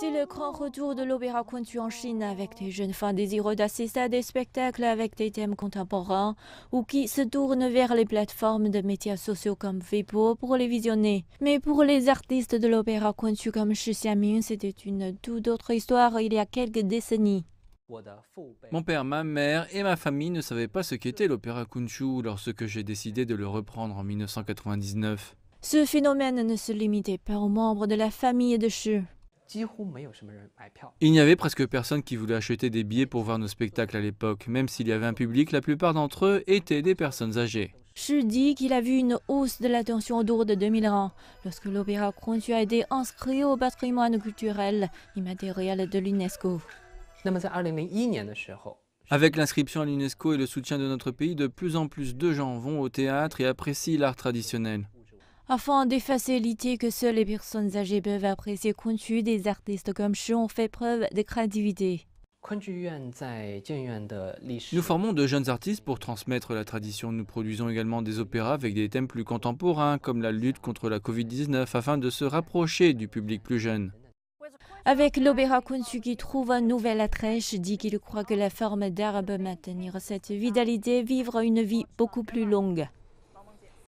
C'est le grand retour de l'opéra conçu en Chine avec des jeunes femmes désireux d'assister à des spectacles avec des thèmes contemporains ou qui se tournent vers les plateformes de médias sociaux comme Weibo pour les visionner. Mais pour les artistes de l'opéra Kunchu comme Xu Xiamin, c'était une toute autre histoire il y a quelques décennies. Mon père, ma mère et ma famille ne savaient pas ce qu'était l'opéra Kunshu lorsque j'ai décidé de le reprendre en 1999. Ce phénomène ne se limitait pas aux membres de la famille de Shu. Il n'y avait presque personne qui voulait acheter des billets pour voir nos spectacles à l'époque. Même s'il y avait un public, la plupart d'entre eux étaient des personnes âgées. Je dis qu'il a vu une hausse de l'attention tension d'eau de 2000 ans lorsque l'opéra Kronju a été inscrit au patrimoine culturel immatériel de l'UNESCO. Avec l'inscription à l'UNESCO et le soutien de notre pays, de plus en plus de gens vont au théâtre et apprécient l'art traditionnel. Afin de faciliter que seules les personnes âgées peuvent apprécier Kunqu, des artistes comme Xu ont fait preuve de créativité. Nous formons de jeunes artistes pour transmettre la tradition. Nous produisons également des opéras avec des thèmes plus contemporains, comme la lutte contre la Covid-19, afin de se rapprocher du public plus jeune. Avec l'opéra Kunsu qui trouve un nouvel attrait, dit qu'il croit que la forme d'art peut maintenir cette vitalité, vivre une vie beaucoup plus longue.